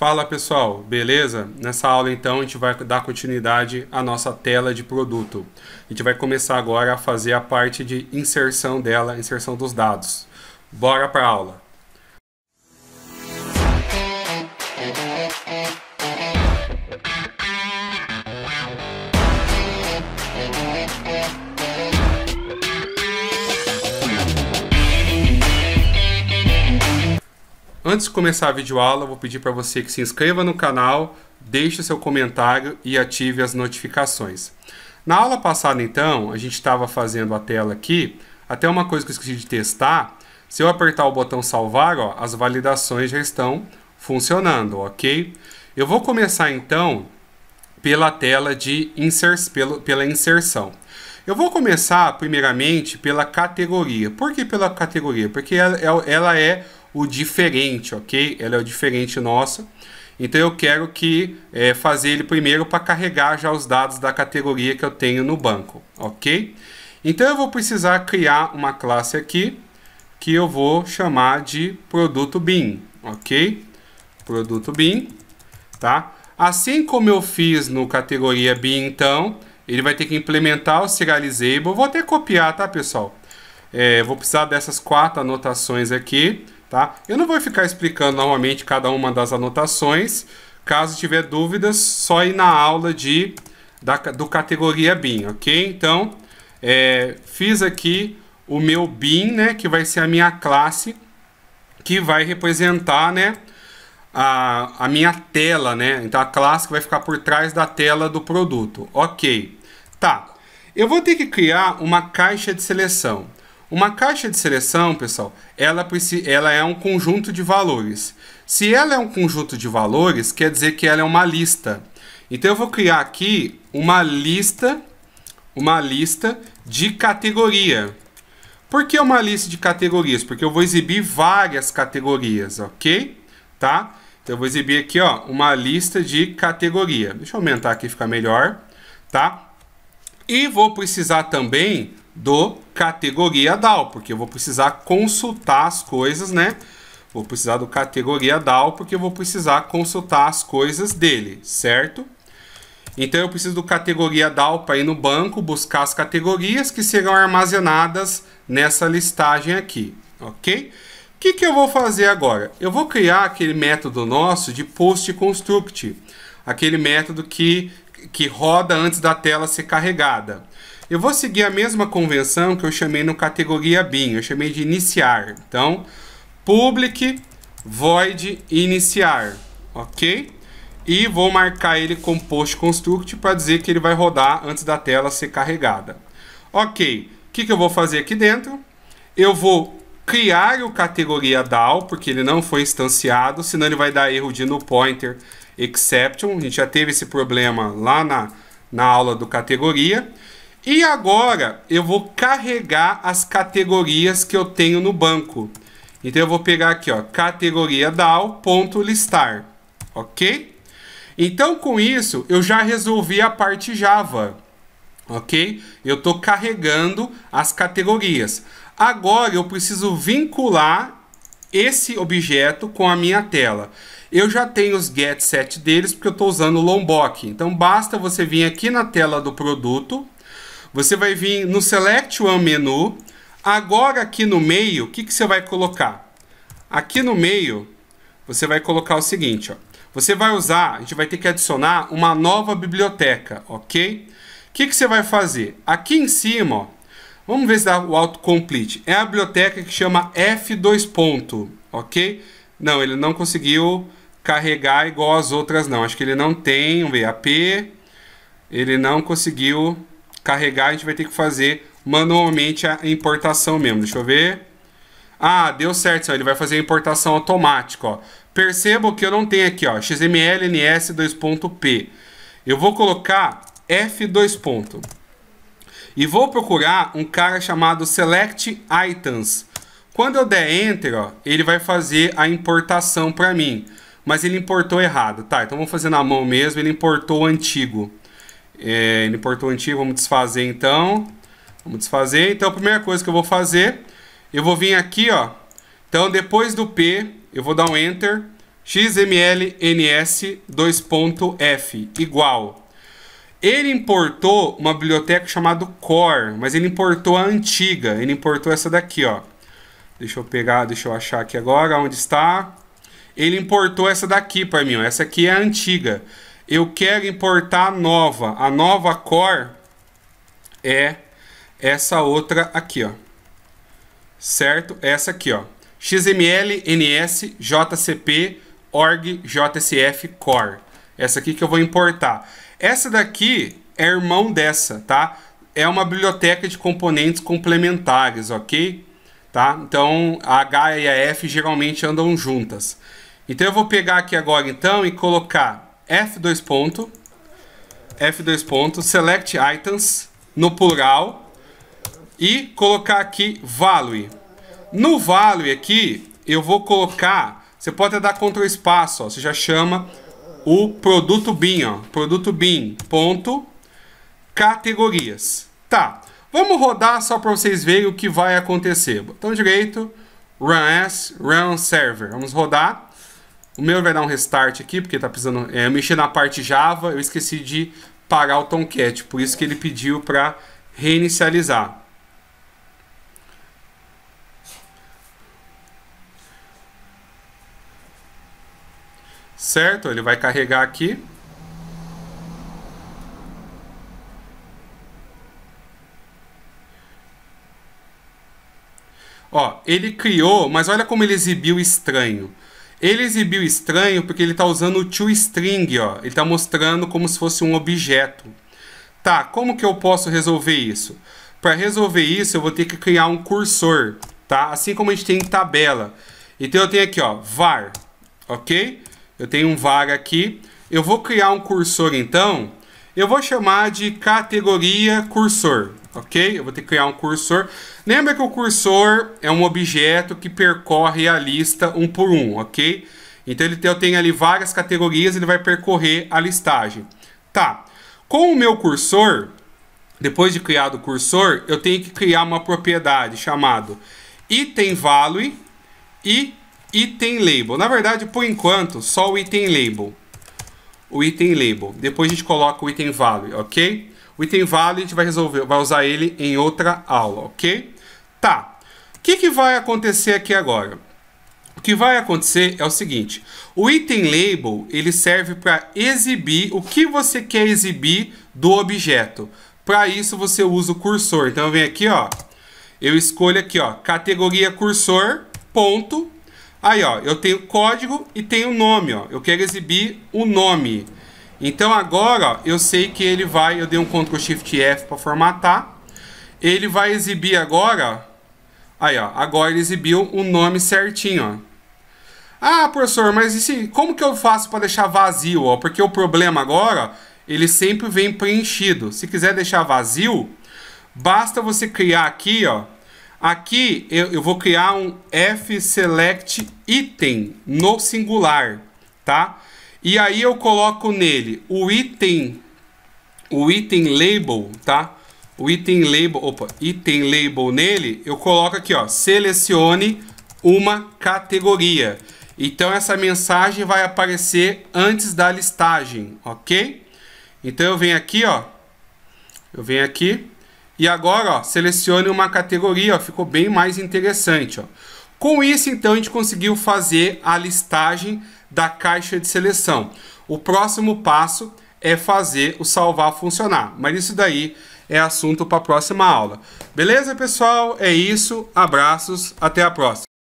Fala pessoal, beleza? Nessa aula então a gente vai dar continuidade à nossa tela de produto. A gente vai começar agora a fazer a parte de inserção dela, inserção dos dados. Bora para a aula! Antes de começar a videoaula, vou pedir para você que se inscreva no canal, deixe seu comentário e ative as notificações. Na aula passada, então, a gente estava fazendo a tela aqui, até uma coisa que eu esqueci de testar, se eu apertar o botão salvar, ó, as validações já estão funcionando, ok? Eu vou começar, então, pela tela de inser pelo, pela inserção. Eu vou começar, primeiramente, pela categoria. Por que pela categoria? Porque ela, ela é o diferente, ok? Ela é o diferente nosso. Então eu quero que é, fazer ele primeiro para carregar já os dados da categoria que eu tenho no banco, ok? Então eu vou precisar criar uma classe aqui que eu vou chamar de produto BIM, ok? Produto BIM, tá? Assim como eu fiz no categoria BIM, então, ele vai ter que implementar o serializable. Vou até copiar, tá, pessoal? É, vou precisar dessas quatro anotações aqui. Tá? Eu não vou ficar explicando novamente cada uma das anotações. Caso tiver dúvidas, só ir na aula de, da, do categoria BIM, ok? Então, é, fiz aqui o meu BIM, né, que vai ser a minha classe, que vai representar né, a, a minha tela, né? Então, a classe que vai ficar por trás da tela do produto. Ok, tá. Eu vou ter que criar uma caixa de seleção. Uma caixa de seleção, pessoal, ela, ela é um conjunto de valores. Se ela é um conjunto de valores, quer dizer que ela é uma lista. Então eu vou criar aqui uma lista, uma lista de categoria. Por que uma lista de categorias? Porque eu vou exibir várias categorias, ok? Tá? Então eu vou exibir aqui, ó, uma lista de categoria. Deixa eu aumentar aqui, fica melhor, tá? E vou precisar também do categoria DAO, porque eu vou precisar consultar as coisas, né? Vou precisar do categoria DAO, porque eu vou precisar consultar as coisas dele, certo? Então eu preciso do categoria DAO para ir no banco, buscar as categorias que serão armazenadas nessa listagem aqui, ok? O que, que eu vou fazer agora? Eu vou criar aquele método nosso de post construct, aquele método que, que roda antes da tela ser carregada. Eu vou seguir a mesma convenção que eu chamei no categoria BIM, eu chamei de iniciar. Então, public void iniciar, ok? E vou marcar ele com post construct para dizer que ele vai rodar antes da tela ser carregada. Ok, o que, que eu vou fazer aqui dentro? Eu vou criar o categoria DAO, porque ele não foi instanciado, senão ele vai dar erro de no pointer exception. A gente já teve esse problema lá na, na aula do categoria. E agora eu vou carregar as categorias que eu tenho no banco. Então eu vou pegar aqui, ó, categoria DAO.listar, ok? Então com isso eu já resolvi a parte Java, ok? Eu estou carregando as categorias. Agora eu preciso vincular esse objeto com a minha tela. Eu já tenho os get set deles porque eu estou usando o Lombok. Então basta você vir aqui na tela do produto, você vai vir no Select One menu. Agora aqui no meio, o que, que você vai colocar? Aqui no meio, você vai colocar o seguinte, ó. Você vai usar, a gente vai ter que adicionar uma nova biblioteca, ok? O que, que você vai fazer? Aqui em cima, ó, vamos ver se dá o autocomplete. É a biblioteca que chama F2 ponto, ok? Não, ele não conseguiu carregar igual as outras não. Acho que ele não tem, um VAP. ele não conseguiu carregar, a gente vai ter que fazer manualmente a importação mesmo. Deixa eu ver. Ah, deu certo, senhor. ele vai fazer a importação automática. Ó. Percebo que eu não tenho aqui, ó, XML, NS, 2.p. Eu vou colocar F2 E vou procurar um cara chamado Select Items. Quando eu der Enter, ó, ele vai fazer a importação para mim. Mas ele importou errado. Tá, então vamos fazer na mão mesmo. Ele importou o antigo. É, ele importou antigo, vamos desfazer então. Vamos desfazer. Então a primeira coisa que eu vou fazer, eu vou vir aqui, ó. Então depois do P, eu vou dar um Enter. XMLNS 2.f igual. Ele importou uma biblioteca chamada Core, mas ele importou a antiga. Ele importou essa daqui, ó. Deixa eu pegar, deixa eu achar aqui agora onde está. Ele importou essa daqui para mim, ó. Essa aqui é a antiga eu quero importar a nova. A nova core é essa outra aqui, ó. Certo? Essa aqui, ó. XML NS JCP org JSF core. Essa aqui que eu vou importar. Essa daqui é irmão dessa, tá? É uma biblioteca de componentes complementares, ok? Tá? Então, a H e a F geralmente andam juntas. Então, eu vou pegar aqui agora, então, e colocar F2 ponto, F2 ponto, select items no plural e colocar aqui value. No value aqui, eu vou colocar, você pode dar Ctrl espaço, ó, você já chama o produto bin, ó, produto bin ponto categorias. Tá. Vamos rodar só para vocês verem o que vai acontecer. Botão direito, run as, run server. Vamos rodar. O meu vai dar um restart aqui, porque tá precisando é, mexer na parte Java. Eu esqueci de parar o Tomcat, por isso que ele pediu para reinicializar. Certo? Ele vai carregar aqui. Ó, ele criou, mas olha como ele exibiu estranho. Ele exibiu estranho porque ele está usando o toString, ó. Ele está mostrando como se fosse um objeto. Tá, como que eu posso resolver isso? Para resolver isso, eu vou ter que criar um cursor, tá? Assim como a gente tem em tabela. Então eu tenho aqui, ó, var, ok? Eu tenho um var aqui. Eu vou criar um cursor, então. Eu vou chamar de categoria cursor, ok? Eu vou ter que criar um cursor. Lembra que o cursor é um objeto que percorre a lista um por um, ok? Então ele tem, eu tenho ali várias categorias, ele vai percorrer a listagem. Tá. Com o meu cursor, depois de criado o cursor, eu tenho que criar uma propriedade chamada item value e item label. Na verdade, por enquanto, só o item label. O item label. Depois a gente coloca o item value, ok? O item value a gente vai resolver, vai usar ele em outra aula, ok? Tá. O que, que vai acontecer aqui agora? O que vai acontecer é o seguinte: o item label ele serve para exibir o que você quer exibir do objeto. Para isso você usa o cursor. Então vem aqui, ó, eu escolho aqui, ó, categoria cursor, ponto. Aí, ó, eu tenho código e tenho nome, ó. Eu quero exibir o nome. Então agora, ó, eu sei que ele vai, eu dei um Ctrl Shift F para formatar. Ele vai exibir agora Aí, ó, agora ele exibiu o nome certinho, ó. Ah, professor, mas e se, como que eu faço para deixar vazio? Ó? Porque o problema agora, ele sempre vem preenchido. Se quiser deixar vazio, basta você criar aqui, ó. Aqui eu, eu vou criar um f select item no singular, tá? E aí eu coloco nele o item, o item label, tá? o item label, opa, item label nele, eu coloco aqui, ó, selecione uma categoria. Então essa mensagem vai aparecer antes da listagem, ok? Então eu venho aqui, ó, eu venho aqui e agora, ó, selecione uma categoria, ó, ficou bem mais interessante, ó. Com isso, então, a gente conseguiu fazer a listagem da caixa de seleção. O próximo passo é fazer o salvar funcionar, mas isso daí é assunto para a próxima aula. Beleza, pessoal? É isso. Abraços. Até a próxima.